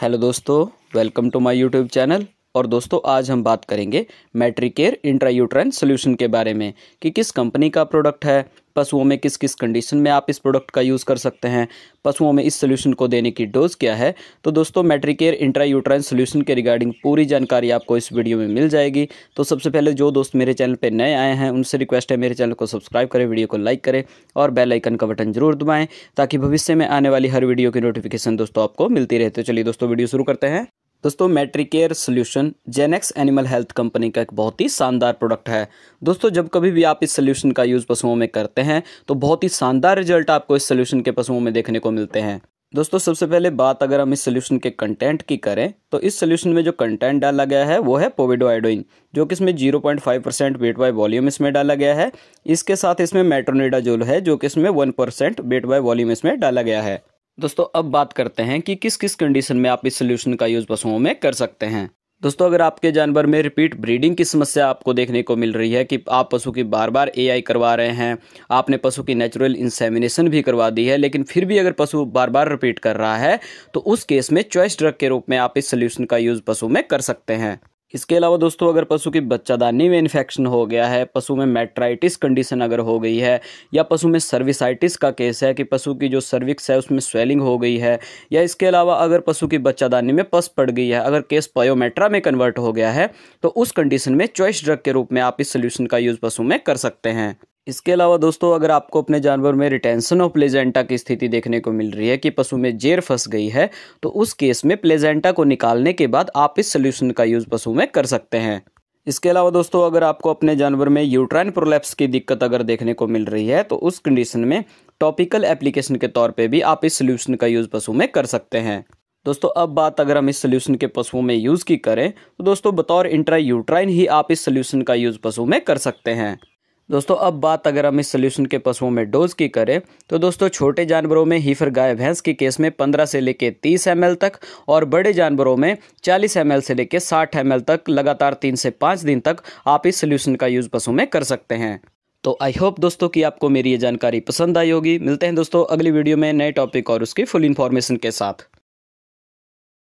hello दोस्तों welcome to my YouTube channel और दोस्तों आज हम बात करेंगे मेट्रिकेयर इंट्रायूट्राइन सोल्यूशन के बारे में कि किस कंपनी का प्रोडक्ट है पशुओं में किस किस कंडीशन में आप इस प्रोडक्ट का यूज़ कर सकते हैं पशुओं में इस सोल्यूशन को देने की डोज क्या है तो दोस्तों मेट्रिकेयर इंट्रायूट्राइन सोल्यूशन के रिगार्डिंग पूरी जानकारी आपको इस वीडियो में मिल जाएगी तो सबसे पहले जो दोस्त मेरे चैनल पर नए आए हैं उनसे रिक्वेस्ट है मेरे चैनल को सब्सक्राइब करें वीडियो को लाइक करें और बेलाइकन का बटन जरूर दबाएँ ताकि भविष्य में आने वाली हर वीडियो की नोटिफिकेशन दोस्तों आपको मिलती रहे तो चलिए दोस्तों वीडियो शुरू करते हैं दोस्तों Metricare solution Genex animal health company का एक बहुत ही शानदार प्रोडक्ट है दोस्तों जब कभी भी आप इस सोल्यूशन का यूज़ पशुओं में करते हैं तो बहुत ही शानदार रिजल्ट आपको इस सोल्यूशन के पशुओं में देखने को मिलते हैं दोस्तों सबसे पहले बात अगर हम इस सोल्यूशन के कंटेंट की करें तो इस सोल्यूशन में जो कंटेंट डाला गया है वो है पोविडो जो कि इसमें 0.5 परसेंट वेट बाय वॉल्यूम इसमें डाला गया है इसके साथ इसमें मेट्रोनिडाजोल है जो कि इसमें 1 परसेंट वेट बाय वॉल्यूम इसमें डाला गया है दोस्तों अब बात करते हैं कि किस किस कंडीशन में आप इस सोल्यूशन का यूज़ पशुओं में कर सकते हैं दोस्तों अगर आपके जानवर में रिपीट ब्रीडिंग की समस्या आपको देखने को मिल रही है कि आप पशु की बार बार एआई करवा रहे हैं आपने पशु की नेचुरल इंसेमिनेशन भी करवा दी है लेकिन फिर भी अगर पशु बार बार रिपीट कर रहा है तो उस केस में चॉइस ड्रग के रूप में आप इस सोल्यूशन का यूज़ पशु में कर सकते हैं इसके अलावा दोस्तों अगर पशु की बच्चादानी में इन्फेक्शन हो गया है पशु में मेट्राइटिस कंडीशन अगर हो गई है या पशु में सर्विसाइटिस का केस है कि पशु की जो सर्विक्स है उसमें स्वेलिंग हो गई है या इसके अलावा अगर पशु की बच्चादानी में पस पड़ गई है अगर केस पायोमेट्रा में कन्वर्ट हो गया है तो उस कंडीशन में चॉइस ड्रग के रूप में आप इस सोल्यूशन का यूज़ पशु में कर सकते हैं इसके अलावा दोस्तों अगर आपको अपने जानवर में रिटेंशन ऑफ प्लेजेंटा की स्थिति देखने को मिल रही है कि पशु में जेर फंस गई है तो उस केस में प्लेजेंटा को निकालने के बाद आप इस सोल्यूशन का यूज़ पशु में कर सकते हैं इसके अलावा दोस्तों अगर आपको अपने जानवर में यूट्राइन प्रोलैप्स की दिक्कत अगर देखने को मिल रही है तो उस कंडीशन में टॉपिकल एप्लीकेशन के तौर पे भी आप इस सोल्यूशन का यूज़ पशु में कर सकते हैं दोस्तों अब बात अगर हम इस सोल्यूशन के पशुओं में यूज़ की करें तो दोस्तों बतौर इंट्रा यूट्राइन ही आप इस सोल्यूशन का यूज़ पशु में कर सकते हैं दोस्तों अब बात अगर हम इस सोल्यूशन के पशुओं में डोज की करें तो दोस्तों छोटे जानवरों में हीफर गाय भैंस के केस में 15 से लेकर 30 एम तक और बड़े जानवरों में 40 एम से लेकर 60 एम तक लगातार तीन से पाँच दिन तक आप इस सोल्यूशन का यूज़ पशुओं में कर सकते हैं तो आई होप दोस्तों कि आपको मेरी ये जानकारी पसंद आई होगी मिलते हैं दोस्तों अगली वीडियो में नए टॉपिक और उसकी फुल इन्फॉर्मेशन के साथ